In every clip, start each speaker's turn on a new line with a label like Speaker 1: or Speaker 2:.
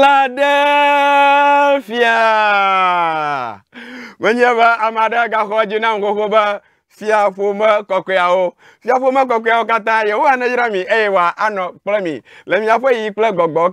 Speaker 1: Philadelphia. Wenye ba amada ga hoji na ngoko ba fiafoma kɔkɔeawo fiafoma kɔkɔeawo katã yehowa nedzra mi eye eh, wòa anɔ kple mi le miaƒe yi kple gbɔgbɔwo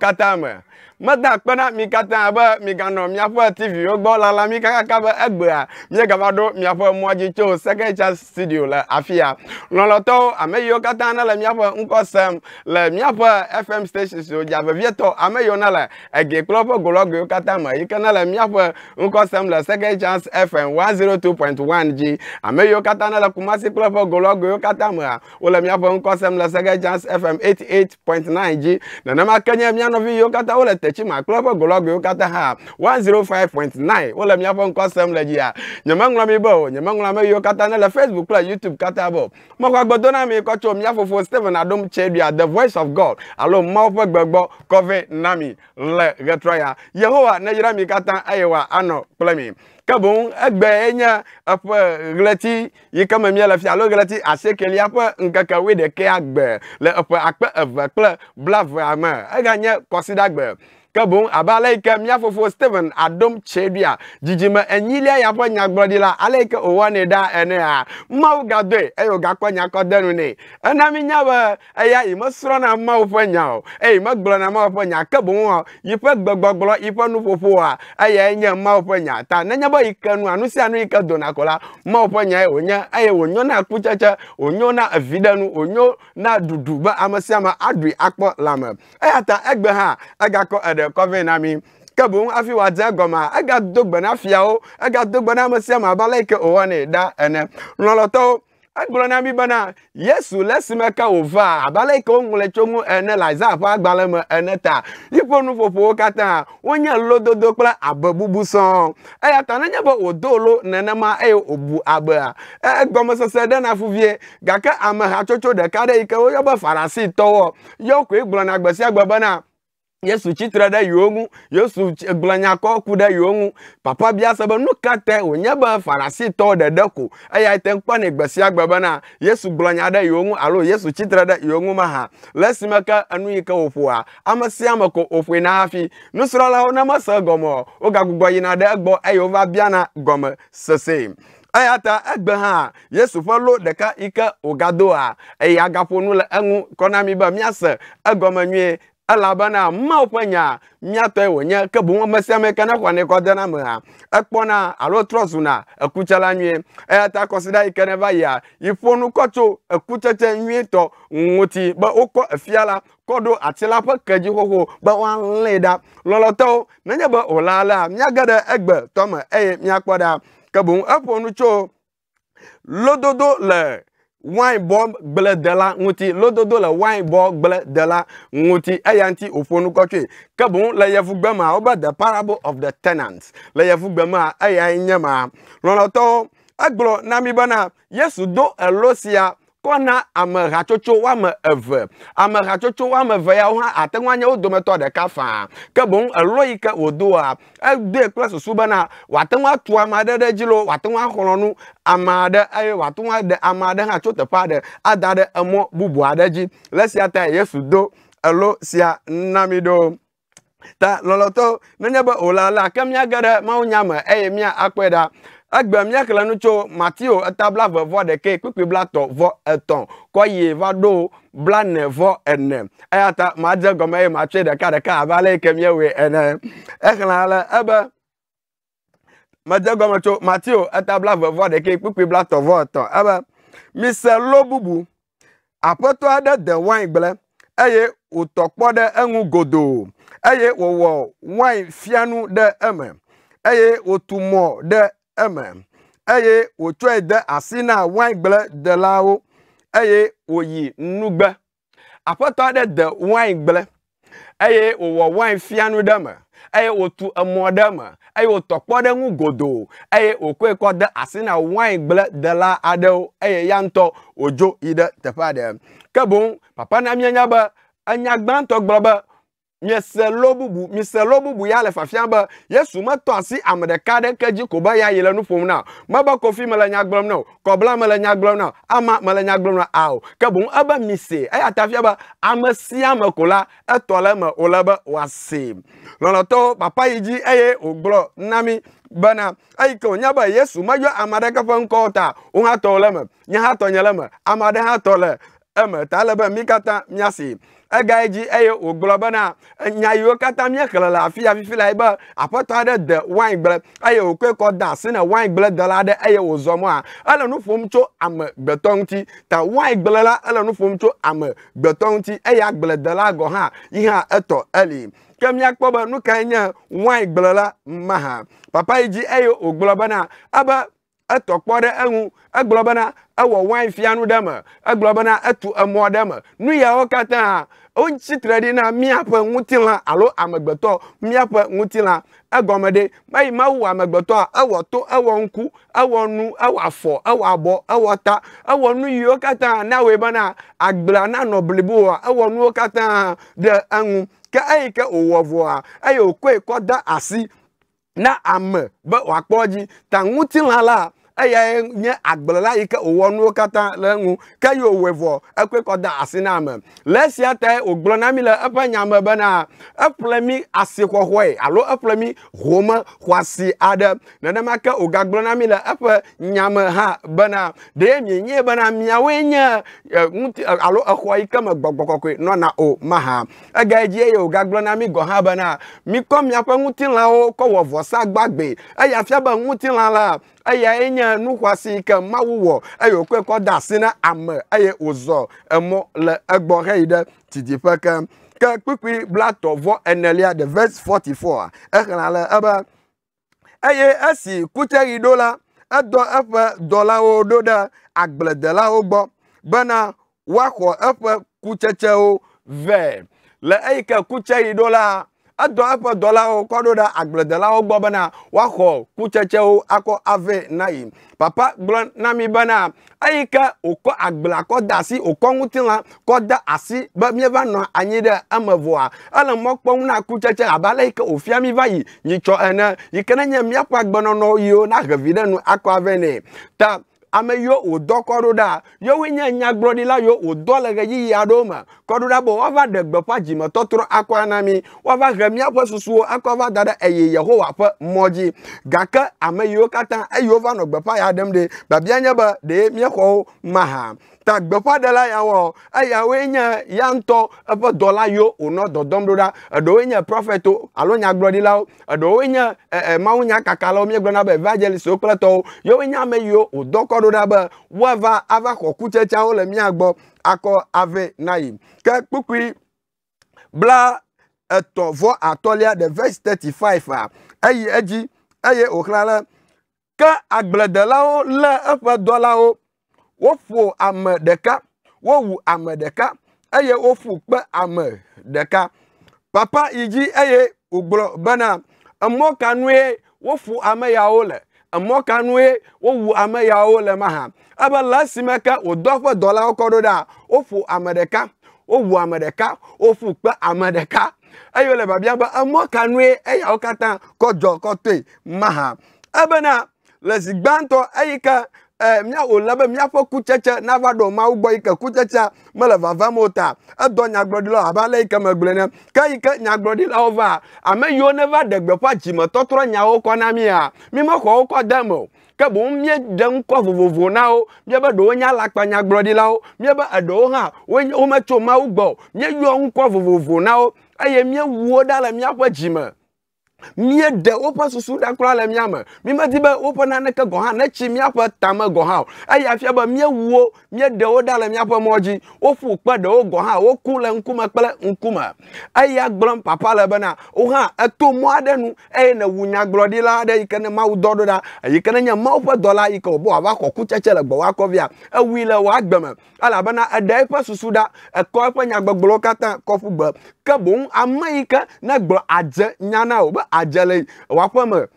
Speaker 1: meda kpena mi katã be miganɔ miaƒe tiviwo gbɔ lala mi kakaka be egbea miegava ɖo miaƒe mɔa dzi tso sekecha studio le afia ya lɔlɔtɔwo ame yiwo katã ne le miaƒe ŋkɔ sem le miaƒe fm station siwo dza vevietɔ ame yiwo ne le ege kple woƒe golɔgoewo katã me yi ke ne le miaƒe ŋkɔ sem le sekecha fm 102.1 dzi ame yiwo katã ne le kumasi kple woƒe golɔgoewo katã mea wole miaƒe ŋkɔ sem le sekecha fm 88.9 dzi nenema ke nye mianɔvi yiwo katã wole te tachima klọb ogologo ụkata ha 105.9 ụlọ m ya fọ nkọ sem le ji ya nyemeṅụla m ibe o nyemeṅụla m eyi ụkata nele facebook kple youtube kata bụ makwa gbodona m ịkọchọ m ya fofo Stephen adom chedua the voice of god alo mmaw ƒe gbegbɔ kɔve na mi le ɣetrɔ ya yehowa ne yra mi katã eye wa anɔ kple mi ke boŋ egbe enye eƒe ɣleti yi ke me míele fia alo ɣleti asiekelia ƒe ŋkeke wuiɖekea gbe le eƒe akpe eve kple blavea me eganye kɔsiɖagbe ke boŋ abe ale fofo Stephen Adom Chedua Jijima enyilia ya ƒe nyagblɔɖila ale yi ke wòwɔnɛ ɖa enea Mawu gadoe eye wògakɔ nya kɔ de nu nɛ ena mi nya be eya yi mesrɔ̃na Mawu ƒe nya o eye yi megblɔna Mawu ƒe nya ke boŋ hã yi ƒe gbegbɔgblɔ yi ƒe nuƒoƒoa eyae nye Mawu ƒe nya ta nenye be yi ke nua nu sia nu yi ke dona ko la Mawu ƒe nya ye wònye eye wònyo na kutsetse wònyo na evi ɖe na ɖuɖu be ame sia ame aɖui akpɔ le ame eya ta egbe hã egakɔ kɔfe na mi ke boŋ hafi wòadze egɔmea do gbe na fiawo do gbe na ame sia ame abe ale yi ke wòwɔnɛ ɖa ene lɔlɔtɔwo egblɔ na mi bena yesu le esime ke wòva abe ale yi ke woŋlɔe tso ŋu ene le aza ƒe agbalẽ me ene ta yiƒe nuƒoƒowo katã wonye lododo kple abe bubu sɔŋ eya ta nenye be wòdo lo nenema eye wòbu abea e, egɔmesese ɖe na fuvie gake ame hatsotso ɖeka ɖe yi ke woyɔ be farisitɔwɔ yɔ koe gblɔna gbe sia gbe bena yesu tsitre ɖe yewo ŋu yesu gblenyakɔ ku ɖe yewo ŋu papa bia se be nu ka te wònye be farisitɔwo ɖeɖe ko eya te ŋkpɔnɛ gbe sia gbe bena yesu gblɔnya ɖe yewo ŋu alo yesu tsitre ɖe yewo ŋu ma hã le esime ke enu yi ke wòƒoa ame sia ame ko wòƒoe na hafi nusrɔ̃lawo ne mese gɔme wogagbugbɔ yina ɖe egbɔ eye wova biana gɔme sesee eya ta egbe hã yesu ƒe lo ɖeka yi ke wògadoa eye agaƒo nu le eŋu kɔ na mi be míase egɔme nyuie elabena mawo ƒe nya miatɔe wònye ke boŋ ame sia ame ke ne xɔ ne kɔ dena me hã ekpɔna alo trɔ zuna ekutsala nyuie eya ta kɔsida yi ke ne va yia yi ƒo nu kɔ tso ekutsetse nyuietɔ ŋuti be wokɔ efia la kɔ ɖo ati la ƒe kedzi xoxo be woalé ɖa lɔlɔtɔwo nenye be wòla la miage ɖe egbe tɔme eye miakpɔ ɖa ke boŋ eƒo nu tso lododo le Wine bɔ gblẽdela ŋuti lododo le wain bɔ gblẽdela ŋuti eya ŋuti wòƒo nu kɔtɔe ke boŋ le yevugbe ma wobe the parable of the tenant le yevugbe ma eyae nye ma lɔlɔtɔwo egblɔ na mi bena yesu do elo sia kɔ na ame hatsotso woame eve ame hatsotso woame eve yawo hã ate ŋu anye wo dometɔ ɖeka faa ke boŋ elɔ yi ke wòdoa edoe kple susu bena wòate ŋu atu ame aɖe ɖe dzi lo wòate ŋu axlɔ nu ame aɖe eye wòate ŋu aɖe ame aɖe hã tso teƒe aɖe ada ɖe emɔ bubu aɖe dzi le sia ta yesu do elo sia na mi ɖo ta lɔlɔtɔ nenye be wòle alea ke míage ɖe mawunya me eye mía akpɔe ɖa egbe míaxlẽ nu tso matio eta bla ve vɔ ɖeke kpikpi bla tɔ vɔ etɔ̃ kɔ yi va ɖo bla ne vɔ ene eya ta ma dze gɔme ye ma tsoe ɖeka ɖeka abe ale yi ke míewoe ene exlẽ le ebe medze gɔme tso matio eta bla ve vɔ ɖeke kpikpi bla tɔ vɔ etɔ̃ ebe mise lo bubu aƒetɔ aɖe de wain gblẽ eye wòtɔ kpɔ ɖe eŋu godoo eye wòwɔ wain fianu ɖe eme eye wòtu mɔ ɖe eme eye wòtsɔe de asi na waingbledelawo eye wòyi nugbe. Aƒetɔ aɖe de waingble eye wòwɔ wain fianu ɖe me eye wòtu emɔ ɖe me eye wòtɔ kpɔ ɖe ŋu godoo eye wòkɔe kɔ de asi na wainggbledela aɖewo eye ya ŋutɔ wòdzo yi ɖe teƒe aɖe. Ke boŋ papa na mianya be enya gbãtɔ gblɔ be miese lo bubu mise lo bubu ya le fafia be yesu metɔ asi ame ɖeka aɖeke dzi ko be ya yi le nu ƒom na o mebe kofi mele nya gblɔm na o kɔbla mele nya gblɔm na o ama mele nya gblɔm na ao ke boŋ ebe mise eya ta fia be ame sia ame ko la etɔ le eme wòle be wòase lɔlɔtɔwo papa yi dzi eye wògblɔ na mi bena eyi ke wònye be yesu meyɔ ame aɖeke ƒe ŋkɔwo ta wo hã tɔ wòle me nye hã tɔ nye le me ame aɖe hã tɔ le eme ta alebe mi katã miasi ega yi dzi eye wògblɔ bena nya yiwo katã míexlẽ le afi ya fifi la yi be aƒetɔ aɖe de wain gble eye wòkoe kɔ da asi na wain gble dela aɖe eye wòzɔ mɔa ele nu ƒom tso amegbetɔ ŋuti ta wain la ele nu ƒom tso amegbetɔ ŋuti eye agbledela gɔ hã yi hã etɔ eli ke míakpɔ be nu kae nye wain gble la mahã papa yi dzi eye wògblɔ bena ebe etɔ kpɔ ɖe eŋu egblɔ bena ewɔ wain fianu ɖe me egblɔ bena etu emɔ ɖe me nu ɔkata katã wotsitre ɖi na míaƒe ŋutilã alo amegbetɔ míaƒe ŋutilã egɔme ɖe meyi mewu amegbetɔa ewɔ to ewɔ ŋku ewɔ nu ewɔ afɔ ewɔ abɔ ewɔ ta ewɔ nu yiwo katã nawoe bena agblea nanɔ bliboa ewɔ nuwo katã ɖe eŋu ke eyi ke wòwɔ vɔa eye wòkɔe kɔ de asi na ame be wòakpɔ dzi ta ŋutilã la eyae nye agblẽla yi ke wòwɔ nuwo katã le ŋu ke yi wòwɔe vɔ ekoe kɔ da asi na ame le esia tae wògblɔ na mi le eƒe nyame bena eƒle mi asixɔxɔe alo eƒle mi home xɔasi aɖe nenema ke wògagblɔ na mi le eƒe nyame hã bena ɖe mienye bena miawoe nye e, ŋuti e, alo exɔ yi ke me gbɔgbɔ kɔkɔe nɔna o maha egae dzi eye wògagblɔ na mi gɔ hã bena mikɔ miaƒe ŋutilãwo kɔ wɔ vɔsa gbagbe eya fia be ŋutilã la eya enye nuxɔasi yi ke mawu wɔ eye wòkɔe kɔ da asi na ame eye ozo. Emo le egbɔ heyi ɖe didiƒe ke ke kpikpi bla tɔvɔ enelia the verse forty four exlã le ebe eye esi kute ɖo la edɔ eƒe dɔlawo ɖo ɖe agbledelawo gbɔ bena woaxɔ eƒe kutsetsewo vɛ le eyi ke kutsɛɣi la edɔ eƒe dɔlawo kɔ ɖo ɖe agbledelawo gbɔ bena woaxɔ kutsetsewo akɔ ave na yi papa gblɔ na mi bena eyi ke wòkɔ agblea kɔ da asi wòkɔ ŋutilã kɔ da asi be míeva nɔ anyi ɖe eme vɔa ele mɔ kpɔm na kutsetse abe ale yi ke wòfia mi va yi nyitsɔ ene yi ke nenye míaƒe agbenɔnɔ yiwo na hevi ɖe nu akɔ ave nɛ ta ame yiwo wòdɔ kɔ ɖo ɖa yewo nye nyagblɔɖila yiwo wòdɔ le ɣeyiɣi aɖewo me kɔ ɖo ɖa be woava ɖe gbeƒã dzimetɔtrɔ akɔa na mi woava he míaƒe susuwo akɔ va da ɖe eye yehowa ƒe mɔ dzi gake ame yiwo katã eyiwo va nɔ gbeƒã ya ɖem ɖe babia nye be ɖe míexɔwo maha ta gbeƒãɖela yawo eyawoe nye ya ŋutɔ eƒe dɔla yiwo wònɔ dɔdɔm ɖo ɖa eɖewoe nye prɔfɛtwo alo nyagblɔɖilawo eɖewoe nye e, e, mawunyakakalawo míegblɔna be evangelistwo kple tɔwo yewoe nye ame yiwo wòdɔ kɔ ɖo ɖa be woava ava xɔ kutsetsawo le mía gbɔ akɔ ave na yi ke kpukui bla etɔ̀ vɔ atɔ̃lia the verse thirty five a ah, eyi edzi eye wòxlã le ke agbledelawo lé eƒe dɔlawo woƒo ame ɖeka wowu ame ɖeka eye wofu kpe ame ɖeka papa yi dzi eye wògblɔ bena emɔkanue wofu ame yawo le emɔkanue wowu ame yawo le ma hã ebe le esime ke wòdɔ eƒe dɔlawo kɔ ɖo ɖa wofu ame ɖeka wowu ame ɖeka wofu kpe ame ɖeka eye wòle babia be emɔkanue eyawo katã kɔ dzɔ kɔ toe ma hã ebena le zi gbãtɔ eyi ke Eh, mía wòle be míaƒe kutsetse nava ɖo mawu gbɔ yi ke kutsetsea mele vavam o ta edɔ nyagblɔɖilawo abe ale yi ke megblɔ ene ke yi ke nyagblɔɖilawo va ame yiwo neva ɖe gbeƒã dzimetɔtrɔ nyawo kɔ na mia mi mexɔ wo kɔ dem o ke boŋ míeɖe ŋkɔ vovovo na wo míebe ɖewo nye alakpanyagblɔɖilawo míebe eɖewo hã wometso mawu gbɔ o míeyɔ ŋkɔ vovovo na wo eye míewu wo ɖa le míaƒe dzime mie de woƒe susu ɖa kura le mia me mi di be woƒe naneke gɔ hã netsi miaƒe tame gɔ hã o eya fia be míewuwo mie ɖewo ɖa le mia miaƒe mɔ dzi woƒu kpe ɖewo gɔ hã woku le ŋkume kple ŋkume eya gblɔm papa le bena wo hã eto mɔ aɖe nu eye newu nyagblɔɖila aɖe yi ke ne mawu dɔ ɖo ɖa eyi ke ne nye mawu ƒe dɔla yi ke wòbe wòava xɔ kutsetse le gbɔwɔ akɔvia ewui le wòa gbeme elabena eɖe eƒe susu ɖa ekɔ eƒe nyagbɔgblɔwo katã kɔ ƒu gbe ke boŋ ame yi ke ne gblɔ adze nya na wò be adzele woaƒe me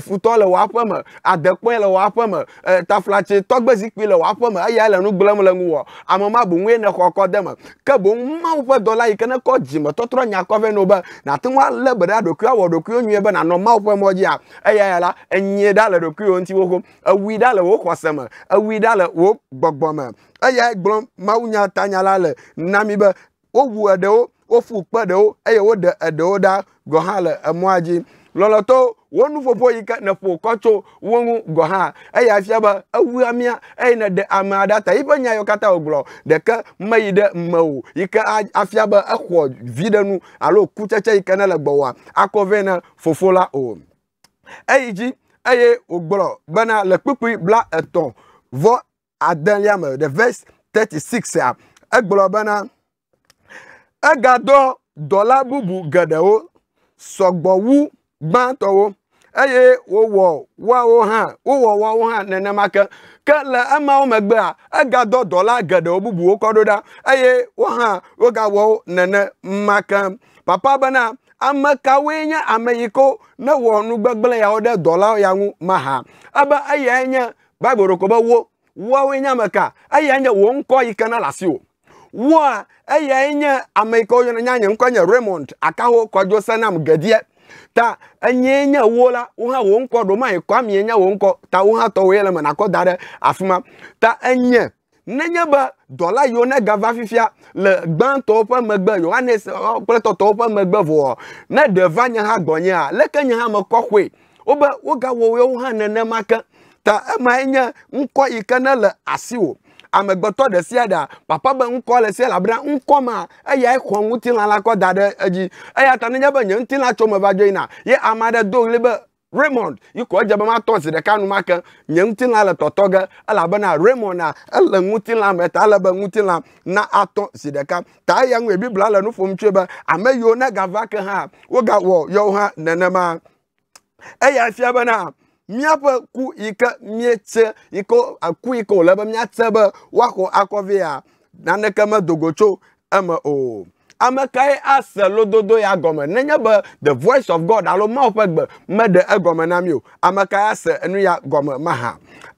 Speaker 1: futɔ le woaƒe me adekpɔe le woaƒe me taflatse tɔgbezikpui le woaƒe me eya le nu gblẽm le ŋuwɔ ame ma boŋ ye ne xɔkɔ de me ke boŋ mawo ƒe dɔla yi ke ne kɔ dzimetɔtrɔ nyakɔ vɛ no be nàte ŋu alé be ɖa ɖokui awɔ ɖokuiwo nyuie be nànɔ mawo ƒe mɔ dzia eya ya la enyie ɖa le ɖokuiwo ŋuti xoxo ewui ɖa le wo xɔse me ewui ɖa le wo gbɔgbɔ me eya gblɔm mawunyatanya la le na mi be wowu eɖewo wofu kpe ɖewo eye woɖe eɖewo ɖa gɔ hã le emɔa dzi lɔlɔtɔwo wo nuƒoƒo yi ke neƒo kɔ tso wo ŋu gɔ hã eya fia be ewua mía eye ne ɖe ame aɖe ta yiƒe nya yiwo katã wògblɔ ɖeke meyi ɖe me o yi ke afia be exɔ vi ɖe nu alo kutsetse yi ke ne le gbɔwɔa akɔ vɛ ne fofo la o eyi dzi eye wògblɔ bena le kpukpui bla etɔ̃ vɔ adelia me the verse thirty six a. egblɔ bena egadɔ dɔla bubu geɖewo sɔgbɔ wu gbãtɔwo eye wowɔ woawo hã wowɔ woawo hã nenema ke ke le emawo megbea egadɔ dɔla geɖewo bubuwo kɔ ɖo ɖa eye wo hã wogawɔ wo nenema ke papa bena ame nye ame yi ke ne wɔ nugbegblẽ yawo ɖe dɔlawo ya ŋu maha ebe eyae nye bibel ɖoko be wo woawoe nye ame ka eyae nye wo ŋkɔ yi ke na le asiwò wo a ɛyɛ nyɛ amerika ɔyɛ no nyanya raymond akaho kwadwo sanam gadiɛ ta ɛnyɛ nyɛ wo la wo hã wo ŋkɔ ɖo ma yi wo ŋkɔ ta wo hã tɔ wo yɛ lɛ ta enye nenye be dɔla yiwo ne gava fifia le gbãtɔwo ƒe megbe yohanes kple tɔtɔwo ƒe megbe vɔ ne ɖe va nye hã gbɔnyea leke nye hã mekɔ xoe wobe wogawɔ yewo hã nenema ke ta emae nye ŋkɔ yi le asiwò amegbetɔ ɖe sia ɖea papa be ŋkɔ le sia labena ŋkɔ ma eyae xɔ ŋutilã la kɔ da ɖe edzi eya ta nenye be nye ŋutilã tso me va dzo yina ye ame aɖe do ɣli be Raymond yi ko edze be matɔ zi ɖeka numake nye ŋutilã le tɔtɔ ge elabena Raymond a ele ŋutilã me ta ele be na atɔ zi ɖeka ta eya ŋue biblia le nu ƒom tsoe be ame yiwo ne gava ke hã wogawɔ yewo hã nenema eya fia bena míaƒe ku yi ke míetse yi ke ku yi ke wòle be míate be woaxɔ akɔ via naneke medogo tso eme o ame kae ase lododo ya gɔme nenye be the voice of god alo mawo ƒe gbe meɖe egɔme na mi o ame kae ase enu ya gɔme maha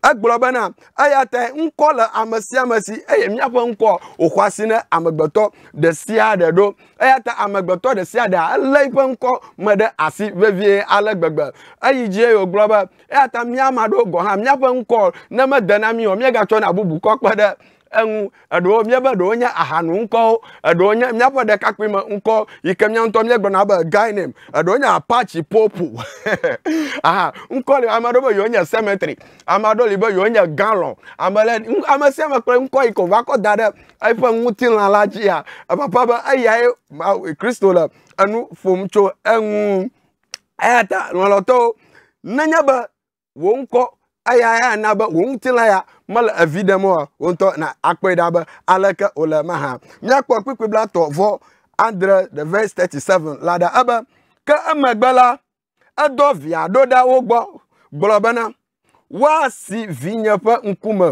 Speaker 1: egblɔ bena eya tae ŋkɔ le ame sia ame si eye míaƒe ŋkɔ wòxɔ asi ne amegbetɔ ɖe sia ɖe ɖo eya ta amegbetɔ ɖe sia ɖea elé yiƒe ŋkɔ me ɖe asi vevie ale gbegbe eyi dzie wògblɔ be eya ta míama ɖo gɔ hã míaƒe ŋkɔ ne de. na mi o míegatsɔ na bubu kɔ kpe ɖe eŋu eɖewo míabe ɖewo nye ahanu ŋkɔwo eɖewo nye míaƒe ɖekakpuime ŋkɔ yi ke míaŋutɔ míegblɔna be gainem eɖewo nye apachi popo aha ŋkɔ li ame aɖewo be yewo nye cemetery ame aɖewo li be yewo nye galon ame le ame sia ame kple ŋkɔ yi ke wòva kɔ da ɖe eƒe ŋutilã la dzia epapa be eyae kristo le enu ƒom tso eŋu eya ta lɔlɔtɔwo nenye be wò ŋkɔ eya ya na be wò ŋutilã ya mele evi ɖem ŋutɔ na akpɔe ɖa be aleke wòle ma hã míakpɔ kpikpi blatɔ vɔ andre the verse thirty seven la ɖa ebe ke emegbe la edɔ via ɖo ɖa wo gbɔ gblɔ bena woasi vinye ƒe ŋkume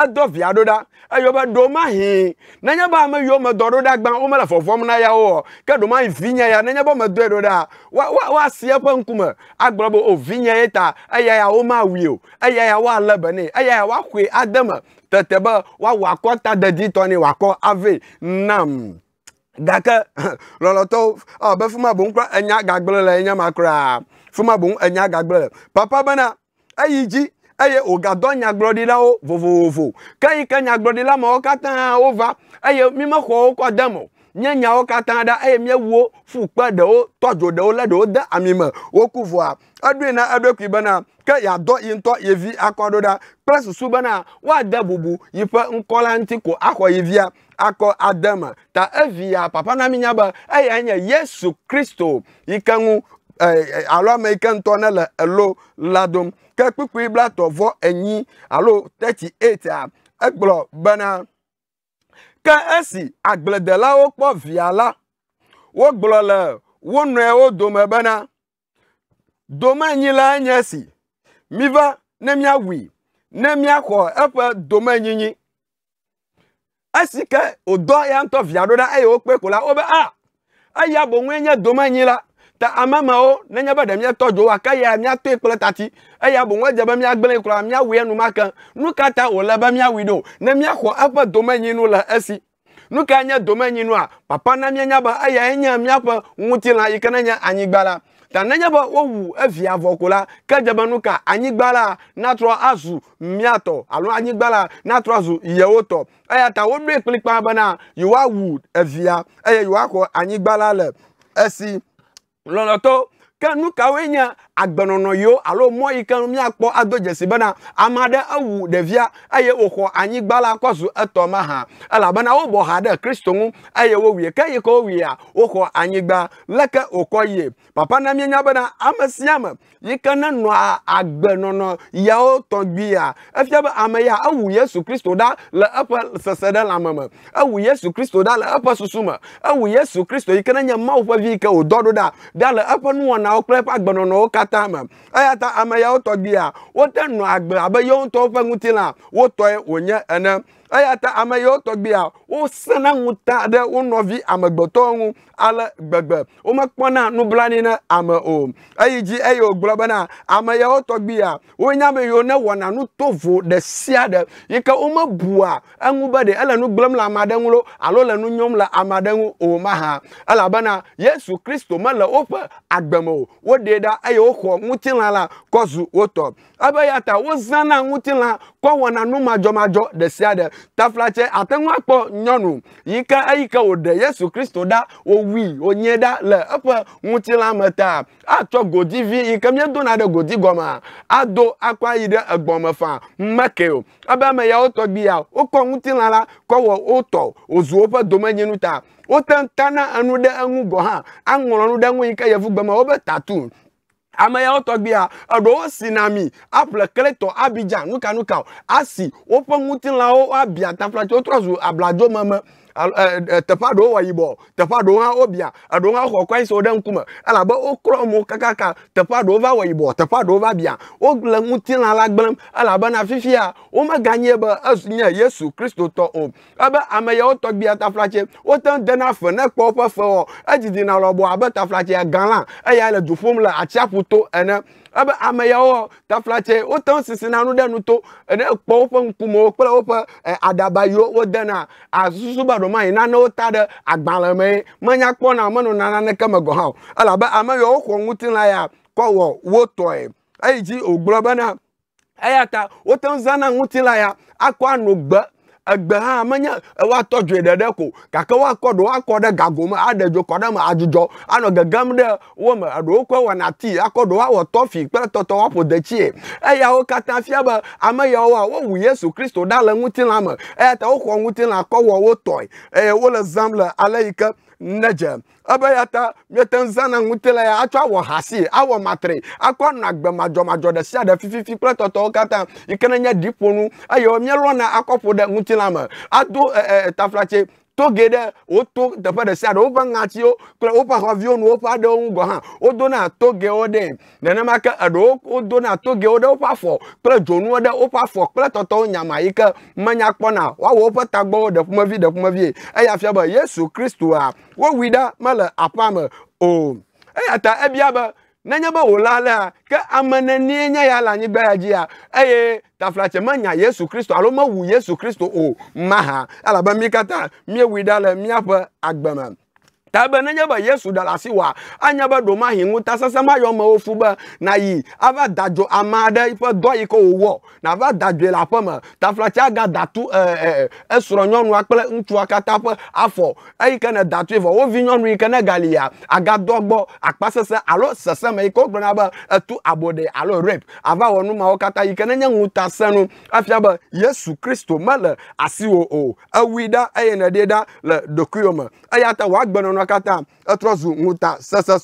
Speaker 1: edɔ via ɖo ɖa eyɔ be ɖomahi nenye be ame yiwo medɔ ɖo ɖa gbã womele fɔfɔm na yawo o ke ɖomahi vinya ya nenye be medɔe ɖo ɖa woasi eƒe ŋkume agblɔ be o vinya ye ta eya ya womawui o eya ya woalé be nɛ eya ya woaxoe ade me tete be woawɔ akɔta deditɔ nɛ woakɔ ave nam gake lɔlɔtɔwo ɔbe fuma boŋ kura enya gagblẽ la enya ma kura fuma boŋ enya gagblẽ papa bana, eyi dzi. eye wògadɔ nyagblɔɖilawo vovovo ke yi ke nyagblɔɖilamewo katã wova eye mi xɔ wo kɔ dem o nye nyawo katã ɖa eye míewuwo fu kpe ɖewo tɔ dzo ɖewo lé ɖewo de ami me woku voa eɖoe na eɖokui bena ke yeadɔ yi ŋutɔ ye vi akɔ ɖo ɖa kple susu bena woade bubu yi ƒe ŋkɔ la ŋuti ko axɔ yevia akɔ ade me ta evia papa na mi nya be eyae nye yesu kristo yi ke ŋu Eh, eh, alo ame yi ke ŋutɔ ne le elo la dom ke kpukpui bla tɔ vɔ enyi alo thirty eight a egblɔ bena ke esi agbledelawo kpɔ via la wogblɔ le wo nɔewo dome bena domenyi la enye esi miva ne miawui ne miaxɔ eƒe domenyinyi esi ke wòdɔ ya ŋutɔ via ɖo ɖa eye wokpe ko la wobe a ah! eya boŋue nye domenyi la. ta ame mawo nenye be ɖe míetɔ dzo wa ke ya míato kple tati eya boŋ edze be míagblẽ kura míawui enumake nu katã wòle be míawui ɖo ne míaxɔ eƒe domenyinu le esi nu ka nye domenyinua papa na míenya be eyae nye míaƒe ŋutilã yi ke nenye anyigba la ta nenye be wowu evia vɔ ko la ke dze be nu ka anyigba la natrɔ azu míatɔ alo anyigba la natrɔ azu yewo tɔ eya ta woɖoe kplikpaa bena yewoawu evia eye yewoaxɔ anyigba la le esi לא, לא טוב. ke nu kawoe nye agbenɔnɔ yiwo alo mɔ yi ke míakpɔ ado dzesi bena ame aɖe ewu ɖevia eye wòxɔ anyigba la kɔ zu etɔ ma hã elabena wobɔ ha ɖe kristo ŋu eye wowie ke yi ke wowia woxɔ anyigba leke wòkɔ papa na míenya bena ame sia ame no ke nenɔ agbenɔnɔ yawo tɔgbuia efia be ame ya ewu yesu kristo ɖa le eƒe sese ɖe lãme me yesu kristo ɖa le eƒe susu me yesu kristo yi ke nenye mawu ƒe vi yi ke wòdɔ ɖo ɖa ɖa le eƒe nyawo kple eƒe agbenɔnɔwo katã me eya ta ame yawo tɔgbi ya wote nɔ agbe abe yewo ŋutɔ ƒe ŋutilã wotɔe wònye ene eya ta ame yiwo tɔgbia wosẽna ŋuta ɖe wo nɔvi amegbetɔwo ŋu ale gbegbe womekpɔna nublanui ne ame o eyi dzi eye wògblɔ bena ame yawo tɔgbia wonya be yiwo ne wɔna nu tovo ɖe sia ɖe yi ke womebua eŋu be ɖe ele nu gblẽm le ame aɖe ŋu lo alo le nu nyɔm le ame aɖe ŋu o mahã elabena yesu kristo mele woƒe agbeme o woɖee ɖa eye woxɔ ŋutilã la kɔ zu wotɔ ebe ya ta wozãna ŋutilã kɔ wɔna nu madzɔmadzɔ ɖe sia ɖe taflatse ate ŋu akpɔ nyɔnu yi ke eyi ke wòɖe yesu kristo ɖa wòwui wònye ɖa le eƒe ŋutilã me ta atsɔ godi vi yi ke míedona ɖe godi gɔmea ado akɔ ayi ɖe egbɔme faa meke o ebe ame yawo tɔgbi ya wokɔ ŋutilã la kɔ wɔ wotɔ wòzu woƒe domenyinu ta wote ŋu tana enu ɖe eŋu gɔ hã aŋlɔ nu ɖe ŋu yi ke yevugbeme wobe tatu ame yawo tɔgbia eɖewo si na mi aƒle kletɔ abidjan nukanuka asi woƒe ŋutilãwo woabia taflatsi wotrɔ zu abladzo meme Eh, eh, teƒe aɖewo wɔ yibɔ teƒe aɖewo hã wobia eɖewo hã xɔ kɔe siwo ɖe ŋkume elabe wokrɔ mo kakaka teƒe aɖewo va wɔ yibɔ teƒe aɖewo va bia wole ŋutilã la gblẽm elabena fifia womeganye be esu nye yesu kristo tɔ o ebe ame yawo tɔgbia taflatse wote ŋu dena fe ne kpɔ woƒe fewɔ edzidina lɔbɔ abe taflatse gã la eya le du ƒom le atsiaƒu to ene ebe ame yawo taflatsɛ wotɔ sisina nu ɖe nu to ne kpɔ woƒe ŋkumewo kple woƒe eh, aɖaba yiwo wodena asusu be ɖoma yi nanewo ta ɖe agbalẽ me menya kpɔna menɔna naneke me gɔ hã o elabe ame yawo xɔ ŋutilã ya kɔ wɔ wo eyi dzi wògblɔ bena eya ta wote zana ŋutilã ya akɔ anɔ egbe hã menye e woatɔdzoe ɖeɖe ko gake woakɔ ɖewo akɔ ɖe gago me aɖe dzo kɔ ɖe me adzudzɔ anɔ gegem ɖe wo me eɖewo kɔ wɔna tii akɔ ɖewo awɔ tɔfi kple tɔtɔ woaƒo detsie eyawo katã fia be ame yawoa wowu yesu kristo ɖa le ŋutilã me eya ta woxɔ ŋutilã kɔ wɔ wo tɔe eye wole zam le ale yi ke nedzem ebeya ta miete nzana ŋuti le ya atsɔ awɔ hasi awɔ matre akɔ nɔ agbemadzɔmadzɔ ɖe sia ɖe fififi kple tɔtɔwo katã yi ke nenye ɖiƒonu eye mielɔna akɔ ƒo ɖe ŋutilã me ado ɛɛ e, e, taflatse toge ɖe woto teƒe ɖe sia ɖe woƒe ŋatiwo kple woƒe xɔviwo nu woƒe aɖewo ŋu gɔ hã wodona togewo ɖe nenema ke eɖewo wodona togewo ɖe woƒe afɔ kple dzonuwo ɖe woƒe afɔ kple tɔtɔwo nyama yi ke menya kpɔna woawɔ woƒe tagbɔwo ɖe ƒomevi ɖe ƒomevi eya fia be yesu a wowui ɖa mele aƒea me o eya ta ebia be nenye be wòlalea ke ame nenie nye ya le anyigba ya dzia eye taflatse menya yesu kristo alo mewu yesu kristo o mahã alabe mi katã miewui ɖa le míaƒe agbeme tabe nenye be yesu da la si wa anya be ɖo mahi ŋuta sese ma yɔ amewo fu be na yi ava dadzo ame aɖe yiƒe dɔ yi ke wòwɔ na va dadzoe le aƒe me taflatsia ga datu e, e, e, esrɔ̃ nyɔnua kple ŋutsua katã ƒe afɔ eyi ke ne datue vɔ wo vi nyɔnu yi ke ne gali ya agadɔ alo sese me yi ke wogblɔna be etu abode alo rape ava wɔ nu mawo katã yi ke nenye ŋuta senu yesu kristo mele asiwò o ewui ɖa eye ne ɖe ɖa le ɖokuiwò me eya ta wòagbenɔnɔ nua katã etrɔ zu ŋuta sese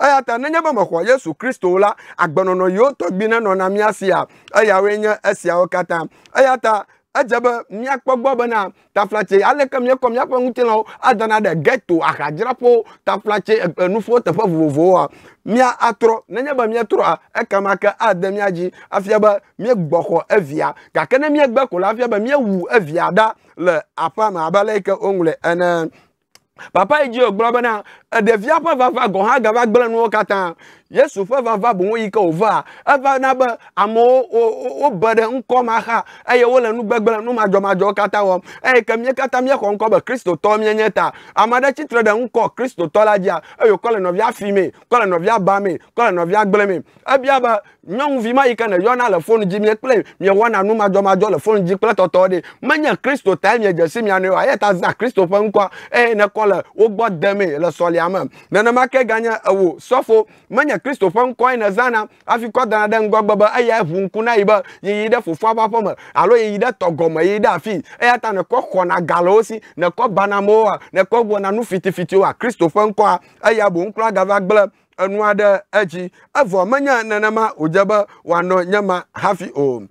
Speaker 1: eya ta nenye be mexɔ yesu kristo la agbenɔnɔ yiwo tɔgbi na nɔna mía sia eyawoe nye esiawo katã eya ta edze be míakpɔ gbɔ bena taflatse aleke míekɔ míaƒe ŋutilãwo adana ɖe geto ahadzraƒo taflatse enuƒo e, teƒe vovovowoa mía atrɔ nenye be míetrɔa ekama ke ade mía dzi afia be míegbɔ xɔ evia gake ne míegbe ko la afia be míewu evia ɖa le aƒea me abe ale yi ke woŋlɔe ene papa yi dzi wògblɔ bena eɖevia ƒe vava gɔ hã gava gblẽ nuwo katã Yesu ƒe vava boŋ yi ke wòva eva na be amewo wobe ɖe ŋkɔ ma xa eye wole nu gbegblẽ nu madzɔmadzɔwo katã wɔm eye ke mía katã míexɔ ŋkɔ be kristotɔ míenye ta ame aɖe tsitre ɖe ŋkɔ kristotɔ la dzia eye wòkɔ le nɔvia fi mee kɔ le nɔvia ba mee kɔ le nɔvia gblẽ mee ebia be nyɔnuvi ma yi ke ne yɔna le fonu dzi mie kple miewɔna nu madzɔmadzɔ le fonu dzi kple tɔtɔ ɖe menye kristo ta mie dzesi mia nɔewo eya ta zã kristo ƒe ŋkɔ eye nekɔ le wo gbɔ demee le sɔlia me nenema ke ganye ewo sɔfo menye ne kristofo ŋkɔ yi ne zana hafi kɔ dana ɖe ŋgɔgbe be eya ʋu e ŋku na yi be yiyi ɖe fofoa ƒe aƒe me alo yiyi ɖe tɔgɔme yiyi ɖe afii eya ta ne kɔ xɔna galewo si ne kɔ bana amewoa ne kɔ wɔna nu fitifitiwoa kristofo ŋkɔa eya boŋ kura gava gblẽ enu aɖe edzi evɔ menye nenema wòdze be wòanɔ nyema hafi o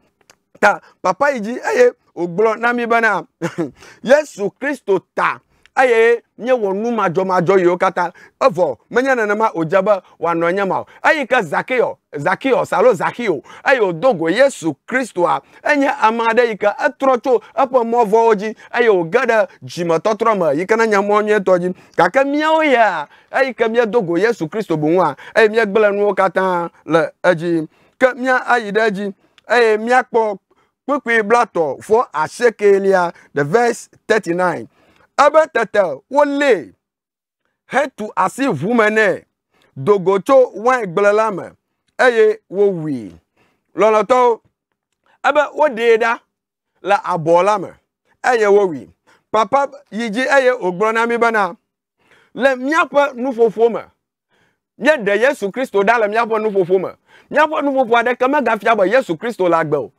Speaker 1: ta papa yi dzi eye wògblɔ na mi bena yesu kristo ta eye nye wɔ nu madzɔmadzɔ yiwo katã evɔ menye nenema wòdze be wòanɔ nye ma o eyi ke zakeo zakeo salo zakeo eye wòdo go yesu kristoa enye ame aɖe yi ke etrɔ tso eƒe mɔvɔwo dzi eye wòge ɖe dzimetɔtrɔ me yi ke nenye mɔ nyuietɔ dzi gake míawo ya eyi ke míedo go yesu kristo boŋua eye míegblẽ nuwo katã le edzi ke mía ayi ɖe edzi eye míakpɔ kpukpi blatɔ fɔ asiekelia the verse thirty nine ebe tete wolee hetu asi ʋu me nɛ dogo tso waingble la me eye wowui lɔlɔtɔwo ebe woɖee ɖa le abɔ la me eye wowui papa yi dzi eye wògblɔ na mi bena le míaƒe nuƒoƒo me míeɖe yesu kristo ɖa le míaƒe nuƒoƒo me míaƒe nuƒoƒo aɖeke megafia be yesu kristo la gbe o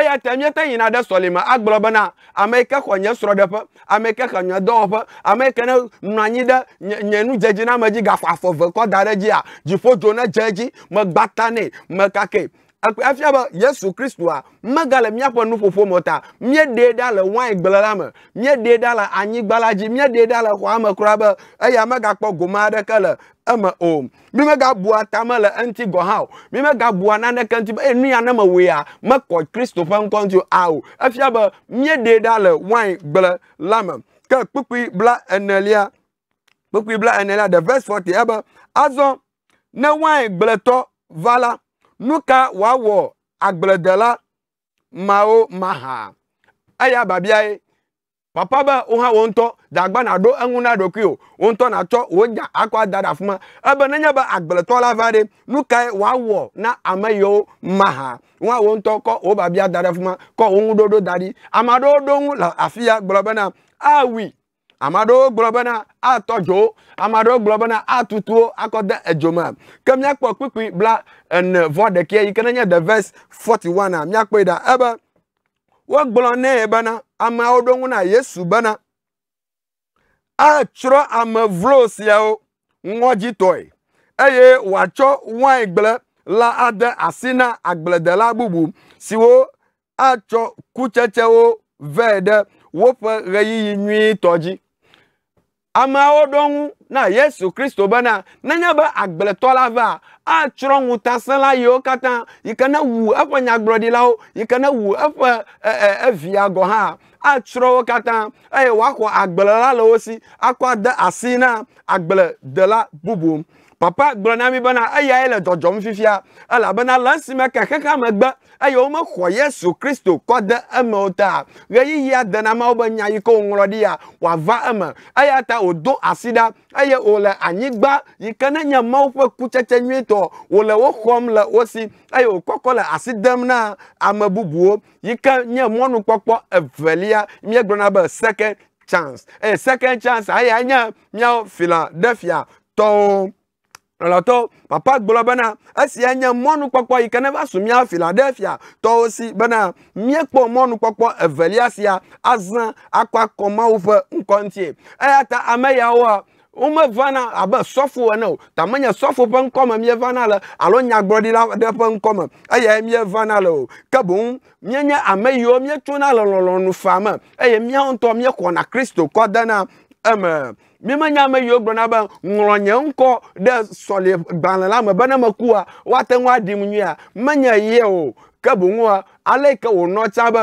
Speaker 1: eya ta míete yina ɖe sɔlime agblɔ bena ame yi ke xɔ nye srɔ̃ɖeƒe ame yi ke xɔ nye dɔwɔƒe ame yi ke ne nɔ anyi ɖe nye nudzedzi na ame dzi gafɔ afɔ ve kɔ da ɖe dzia dziƒo dzo ne dze edzi megbata nɛ mekake afia be yesu kristu a megale míaƒe nuƒoƒo me ta míeɖee ɖa le wain gble la me míeɖee ɖa le anyigba la dzi míeɖee ɖa le xɔa me kura be eya megakpɔ gome aɖeke le eme o mi megabua tame le eŋuti gɔ hã o mi megabua naneke ŋuti be enu ya ne me wɔea mekɔ kristu ƒe ŋkɔ ŋuti o ao efia be míeɖee ɖa le wain gble la me ke kpukpui bla enelia kpukpui bla enelia the verse forty ebe azɔ ne wain gbletɔ va la. Nuka ka agbledela mawo maha eya babiae papa be wo hã wo ŋutɔ dagba na ɖo eŋu na ɖokui o wo ŋutɔ na tsɔ wo nya akɔ ada ɖe afi ma ebe nenye be agbletɔ la va ɖe nu kae wòawɔ na ame yiwo maha wo hã wo ŋutɔ kɔ wo babia da ɖe afi ma kɔ wo ŋuɖoɖo da ɖi ame aɖewo ɖo ŋu le afi ya gblɔ bena awui ame aɖewo gblɔ bena atɔdzo ame aɖewo gblɔ bena atutuwo akɔ de edzo me ke míakpɔ kpikpi bla ene vɔ ɖekɛ yi ke nenye the verse forty one a míakpɔe ɖa ebe wogblɔ nɛ bena ameawo ɖo ŋu na yesu bena atsrɔ̃ ame vlo siawo ŋɔdzitɔe eye wòatsɔ wain gble la ade asi na agbledela bubu siwo atsɔ kutsetsewo vɛ ɖe woƒe ɣeyiɣi nyuitɔ dzi Ameawo ɖo ŋu na Yesu Kristo bena nenye be agbletɔ la va atsrɔ̃ ŋutasẽla yiwo katã yi ke ne wu eƒe nyagblɔɖilawo yi ke ne wu eƒe e, e, e, evia gɔ hã atsrɔ̃ wo katã eye woaxɔ agble la le wo si akɔ ade asi na agbledela bubu papa gblɔ na mi bena eyae le dzɔdzɔm fifia elabena le esime ke xexea megbe eye womexɔ yesu kristo kɔ de eme o ɣeyiɣia dena be nya yi ke woŋlɔ ɖi ya wòava eme eya ta wòdo asi ɖa eye wòle anyigba yi ke nenye mawo ƒe kutsetse nyuitɔ wòle wo xɔm le wo si eye wòkɔkɔ le asi dem na ame bubuwo yi ke nye mɔnukpɔkpɔ evelia míegblɔna be second chance eye second chance eya nye míawo fila tɔwo. lɔlɔtɔ papa gblɔ bena esia nye mɔnukpɔkpɔ yi ke ne va su mía filadelfia tɔwo si bena míekpɔ mɔnukpɔkpɔ evelia sia azã akɔ akɔ ƒe ŋkɔ ŋutie eya ta ame yawoa womevana abe sɔfo ene o ta menye sɔfo ƒe ŋkɔme míevana le alo nyagblɔɖila ɖe ƒe ŋkɔme eye míevana le o ke boŋ míenye ame yiwo míetsona le lɔlɔnu fa me eye míawo ŋutɔ míexɔna kristo kɔ dena eme míma nya ame yiwo gblɔna be ŋlɔ nye ŋkɔ ɖe sɔlibale la me bena mekua woate ŋu aɖim nyuia menye ye o ke boŋua ale yi ke wònɔ tsã be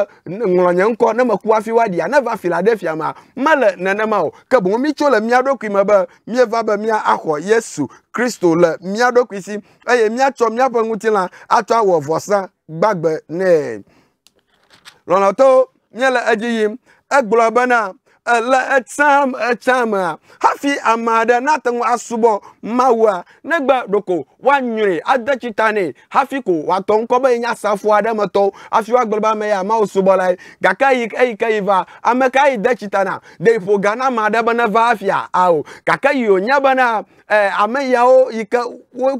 Speaker 1: ŋlɔ nye ŋkɔ ne meku hafi woaɖia ne va filadelfia ma mele nenema o ke boŋ mitso le mía ɖokui me be míeva be mía axɔ yesu kristo le mía ɖokui si eye míatsɔ míaƒe ŋutilã atsɔ awɔ vɔsa gbagbe nɛ lɔlɔtɔwo míele edzi yim egblɔ bena etam etamea hafi ame aɖe nate ŋu asubɔ mawua negbe ɖoko woanyree ade tsi ta nɛ hafi ko wòatɔ ŋkɔ be yenya safo aɖe me tɔwo hafi woagblɔ be ame ya mawo subɔ lae gake eyi eyi ke yi va ame ka yi de tsi ta na ɖe ƒo ga na ame aɖe be neva afia awo gake yi wònye bena ɛɛ e, ame yawo yi ke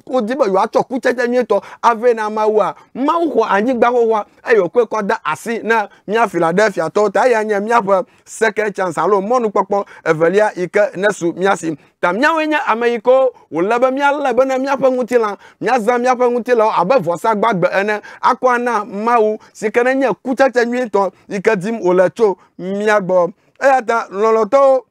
Speaker 1: wodi be yewoatsɔ kutsetse nyuietɔ ave na mawua mawu xɔ anyigba xoxoa eye wòkɔe kɔ de asi na mía filadelfiatɔwo ta eya nye míaƒe second chance asa alo mɔnukpɔkpɔ evelia yi ke nesu miasi ta miawoe nye ame yi ke wòle be mialé bena miaƒe ŋutilã miazã miaƒe ŋutilãwo abe vɔsa gbagbe ene akɔa na mawu si ke nenye kutsetse nyuitɔ yi ke dim wòle tso miagbɔ eya ta lɔlɔtɔwo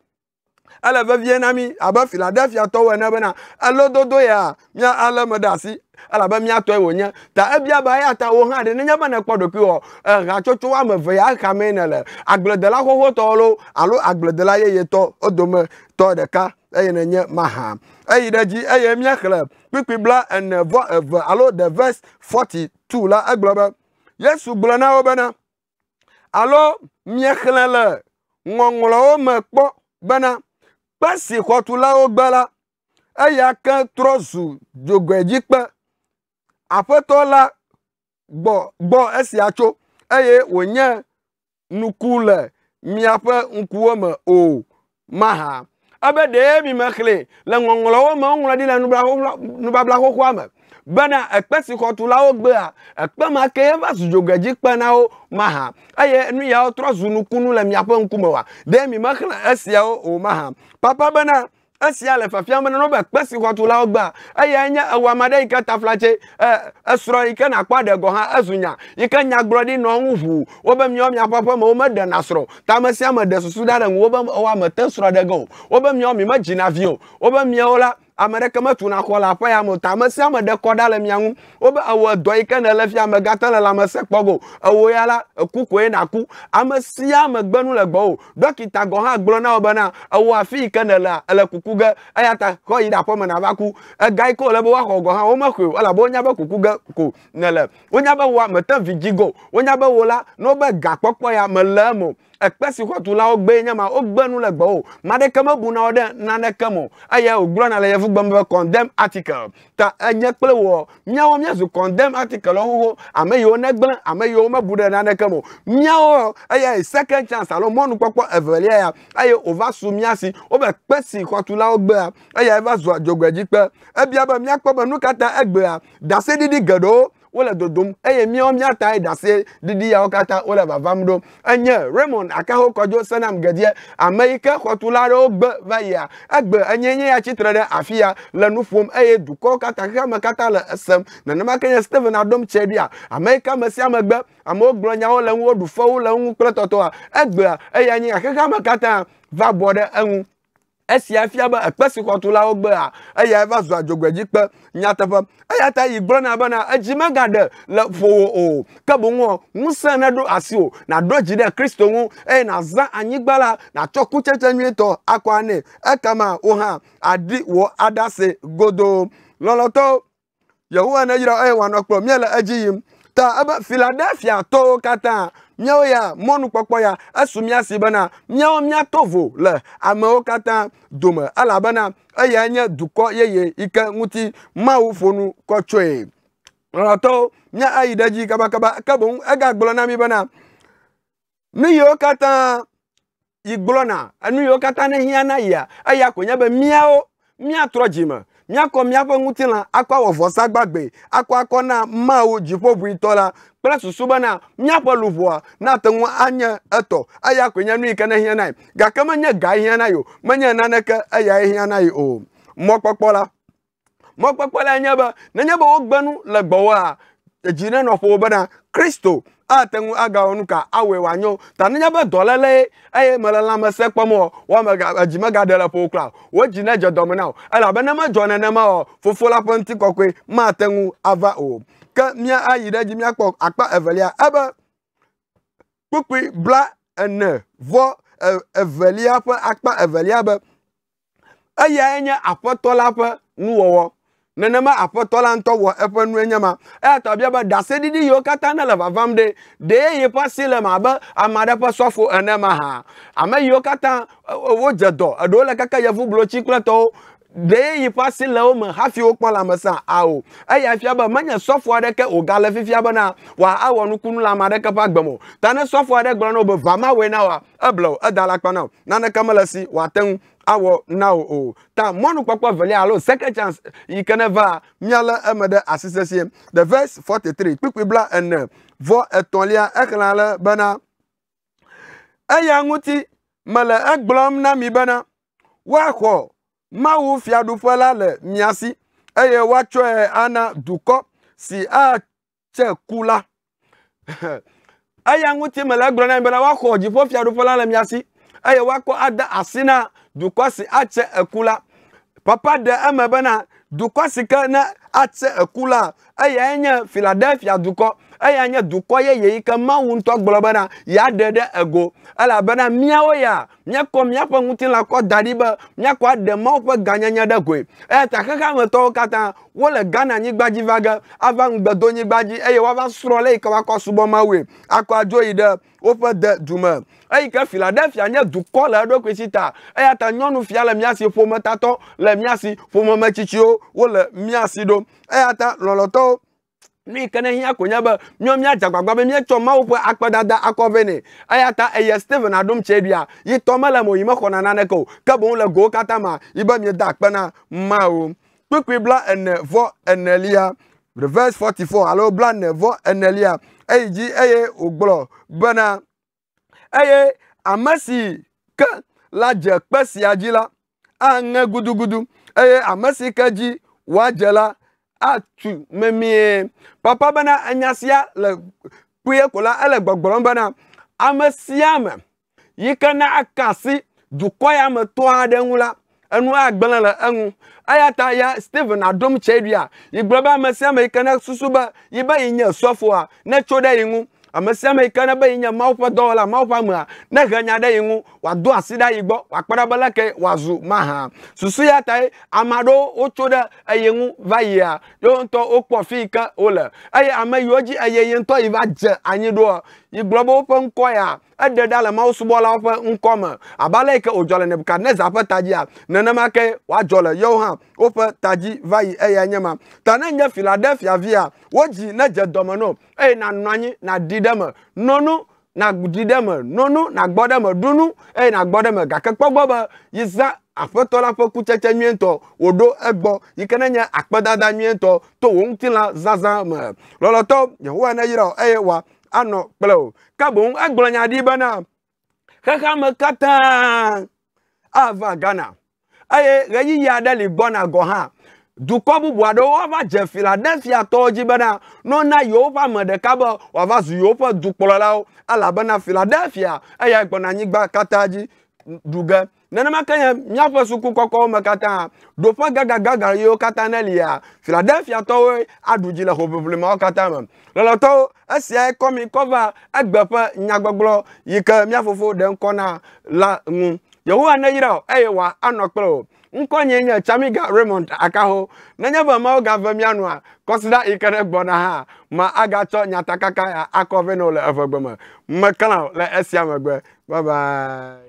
Speaker 1: ele vevie na mi abe filadelfiatɔwo ene bena elododo ya mia alé me ɖe asi alabe miatɔe wònye ta ebia be eya ta wo hã ɖe nenye be nekpɔ ɖokui wɔ ehatsotso woame eve ya xame ne le agbledela xoxotɔ lo alo agbledela yeyetɔ wo dome tɔ ɖeka eye nenye maha eyi ɖe dzi eye míexlẽ kpikpi bla ene vɔ eve alo the verse forty two la egblɔ be yesu gblɔ na wo bena alo míexlẽ le ŋɔŋlɔwo me kpɔ bena kpe si xɔtulawo gbe la eya ke trɔ zu dzogoedzikpe aƒetɔ la gbɔ esia tso eye wònye nuku le miaƒe ŋkuwo me o maha ebe ɖe mi me xlẽ le ŋɔŋlɔwo me woŋlɔ ɖi le nubabla xoxoa me bena ekpe si xɔtulawo gbea ekpe ma ke va zu dzogedzi kpe na wo maha eye nu yawo trɔ zu nukunu le miaƒe ŋkume wa ɖe mi me xlẽ esiawo o maha papa bena asia le fafiam ne no be kpe si xɔtulawo gbea eye nye ewɔ ame aɖe yi ke taflatse esrɔ̃ e yi ke nàkpɔ aɖe gɔ hã ezu nya yi ke nyagblɔɖi nɔ ŋu ʋu wobe miawo miaƒe aƒe me womeɖena srɔ̃ ta ame sia ame ɖe susu ɖa ɖe ŋu wobe ewɔ ame te srɔ̃ ɖe ge o wobe miawo mi medzina vi o wobe miawo la ame ɖeke metuna xɔ le aƒe ya me ta ame sia ame ɖe kɔ ɖa le mia ŋu wobe ewɔ dɔ yi ke ne le fia me gate le lãmesẽ kpɔ go ewo ya la eku koe naku ame sia ame gbenu le gbɔwò dɔkita gɔ hã gblɔ na wo bena ewo afi yi ke ne lea ele kuku ge eya ta xɔ yi ɖe aƒeme nava ku ega yi ke wòle be woaxɔ gɔ hã womexɔe o elabe wonya be kuku ge ko ne le wonya be woa mete vi dzi go wonya be wo la ne wobe gakpɔkpɔ ya mele eme o ekpe si xɔtulawo gbe nye ma wogbe nu le gbɔwò ma ɖeke mebuna wo ɖe naneke mo eye wògblɔna le yevu gbeme be condemn article ta enye kple wɔ míawo míazu condemn article xoxo ame yiwo negblẽ ame yiwo mebu ɖe naneke mo míawo eye second chance alo mɔnukpɔkpɔ evelia ya eye wòva su míasi wobe kpe si xɔtulawo gbea eye eva zu adzogbe dzi kpe ebia be míakpɔ be nu katã egbea daseɖiɖi geɖewo wole dodom eye míawo míata yi ɖase ɖiɖi yawo katã wole vavam ɖo enye raymond akaho kɔdzo senam gedie ame yi ke xɔtula aɖewo gbe va yia egbe enye nye ya tsitre ɖe afi ya le nu ƒom eye dukɔwo katã xexeame katã le esem nenema ke nye steven adom tseɖia ame yi ke ame sia megbe amewo gblɔ nyawo le ŋu woɖu fewo le ŋu kple tɔtɔa egbea eya nye ya xexeame katã va bɔ ɖe eŋu esia fia be ekpe si xɔtulawo gbea eya va zu adzogbedzikpe nyateƒe eya ta yi gblɔna bena edzi megaɖe le ƒowò o ke boŋɔ na neɖo asi o naɖo dzi ɖe kristo ŋu eye nàzã anyigba la natsɔ kutsetse nyuitɔ akɔ anɛ ekama wo hã aɖi wò aɖase godoo lɔlɔtɔwo yehowa ne yra eye wòanɔ kplɔ mie le edzi yim ta ebe Philadelphia tɔwo katã míawo ya mɔnukpɔkpɔ ya asumia sibana miao míawo tovo, vo le amewo katã dome elabena eya nye dukɔ yeye yi nguti mau mawu ƒonu kɔ tsoe lɔlɔtɔwo mía ayi ɖe dzi kabakaba ke boŋ egagblɔ na mi bena nu yiwo katã yi gblɔna enu yiwo katã ne hiã na yia eya be míawo míatrɔ dzime míakɔ míaƒe ŋutilã akɔ awɔ vɔsa gbagbe akɔ akɔ na mawo dziƒoʋĩtɔ la kple susu bena míaƒe luʋɔa nate ŋu anye etɔ eya koe nye nu yi ke nehiã na yi gake menye ga hiã na yi menye naneke eya hiã na yi o mɔkpɔkpɔ la mɔkpɔkpɔ la nye be nenye be wogbe le gbɔwɔa edzi nenɔ ƒo bena kristo ate ŋu agawo nu ka awɔe wòanyɔ ta nenye be dɔléle ye eye mele lãmesẽ kpɔm o woame edzi megaɖe le ƒo kura wo dzi ne dze dɔme na o elabe ne medzɔ nenema o fofo la ƒe ŋutikɔkɔe mate ŋu ava o ke mía ayi ɖe dzi míakpɔ akpa evelia ebe kpukpui bla ene vɔ e, evelia ƒe akpa evelia be eyae nye aƒetɔ la ƒe nuwɔwɔ nenema aƒetɔ la ŋutɔ wɔ eƒe nuenyema eya ta bia be daseɖiɖi yiwo katã ne le vavam ɖe ɖe yi ƒe asi le ma abe ame aɖe ƒe sɔfo ene ma hã ame yiwo katã e, e, wodze dɔ eɖewo le keke yevu blotsi kple tɔwo ɖe yi ƒe asi le wo me hafi wokpɔ lãmesã awo eya fia be menye sɔfo aɖeke wògale fifia bena wòa awɔ nukunu le ame aɖeke ƒe agbe ta ne sɔfo aɖe gblɔ na wo be va ma wɔe na wòa eble o eda la kpa na o naneke mele si wòate ŋu awɔ na wo o ta mɔnukpɔkpɔ velia alo second chance yi ke ne va míalé eme ɖe asi sesie the verse forty three kpikpi bla ene vɔ etɔ̃lia exlã le bena eya ŋuti mele egblɔm na mi bena woaxɔ mawu fiaɖuƒe la le miasi eye woatsɔe ana dukɔ si atse ku la eya ŋuti mele egblɔm na mi bena woaxɔ dziƒo fiaɖuƒe la le miasi eye woakɔ ade asi na dukɔ si atse eku la papa ɖe eme bena dukɔ si ke ne atse eku la eyae nye filadelfia dukɔ eya nye dukɔ yeye yi ke mawu ŋutɔ gblɔ bena yeaɖe ɖe ego elabena míawo ya míakɔ míaƒe ŋutilã kɔ da ɖi be míakɔ aɖe mawo ƒe gãnyenye ɖe goe eya ta xexea katã wole ghana anyigba dzi va ge ava ŋugbedonyigba dzi eye woava srɔ̃ le yi ke woakɔ subɔ mawoe akɔ adzo yi ɖe woƒe de dume eyi ke filadelfia nye dukɔ le eɖokui si ta eya ta nyɔnu fia le miasi ƒometatɔ le miasi ƒomemetsitsiwo wole miasi ɖom eya ta lɔlɔtɔwo nu yi ke ne hiã ko nye be miɔ míadze agbagba be míetsɔ mawo ƒe akpedada akɔ vɛ nɛ ta eye steven aɖom tse ɖia yi tɔ mo yi mexɔna naneke o ke boŋ le gowo katã ma yi be mieda akpe na mawo kpikpi bla ene vɔ enelia reverse forty four alo bla ene vɔ enelia eyi dzi eye wògblɔ bena eye ame si ke la dze kpe sia dzi la aŋe gudugudu eye ame si ke dzi woadze atu memie papa bena enya le kpuie kola la ele gbɔgblɔm bena ame sia ame yi ke na aka asi dukɔ ya me tɔ aɖe ŋu la enu agblẽ le eŋu eya ta ya steven adom tse ɖuia yi gblɔ be ame sia ame yi ke na susu be yi be yi nye sɔfoa ne tso ɖe yi ŋu ame sia ame yi ke nebe yi nye mawo ƒe dɔwɔla mawo ƒe amea ne he nya ɖe yi ŋu wòado asi ɖe yi gbɔ wòakpe ɖe be leke wòazu mahã susu ya tae ame aɖewo wotso ɖe eye ŋu va yia ye ŋutɔ wokpɔ fi yi ke wole eye ame yiwo dzi eye ye ŋutɔ yi va dze anyi ɖoa yi gblɔ be woƒe ŋkɔ ya eɖe ɖa le la ƒe ŋkɔ me abe ale yi ke wòdzɔ le nebukadnezar ƒe ta dzia nenema ke woadzɔ le yewo hã woƒe ta va yi eya nye ma ta ne nye filadelfia via wodzi ne dze dɔme no eye nanɔ anyi naɖi ɖe me nɔnu naɖi ɖe me nɔnu nagbɔ ɖe me ɖunu eye nagbɔ ɖe me gake kpɔgbɔ be yi zã aƒetɔ la ƒe kutsetse nyuietɔ wòɖo egbɔ yi ke nenye akpedada nyuietɔ to wò ŋutilã zazã me lɔlɔtɔ yehowa ne yi la eye wa anɔ kplɔ o ke boŋ egblɔ nya ɖi bena xexeame katã ava ghana eye ɣeyiɣi aɖe li gbɔna gɔ hã dukɔ bubu aɖewo woava dze fi la ɖe fiatɔwo dzi bena nɔna yewo ƒe ame ɖeka be woava zu yewo ƒe dukplɔlawo elabena fi ɖe fia eya gbɔna anyigba katã dzi du ge nenema ke nye míaƒe sukukɔkɔwo me katã ɖoƒe gagagaga yiwo katã nelia filadelfiatɔwoe aɖu dzi le hoʋiʋlimawo katã me lɔlɔtɔwo esiae kɔmi kɔva egbe ƒe nyagbɔgblɔ yi ke míafofo ɖe ŋkɔ na la ŋu yehowa neyra o eye wòa anɔ kple o ŋkɔnyee nye chamiga raymond akaho nenye be mawo gave mianua kɔsida yi ke ne gbɔna hã ma agatsɔ nyatakaka ya akɔ vɛ na wo le evegbeme mekala o le esia megbe babae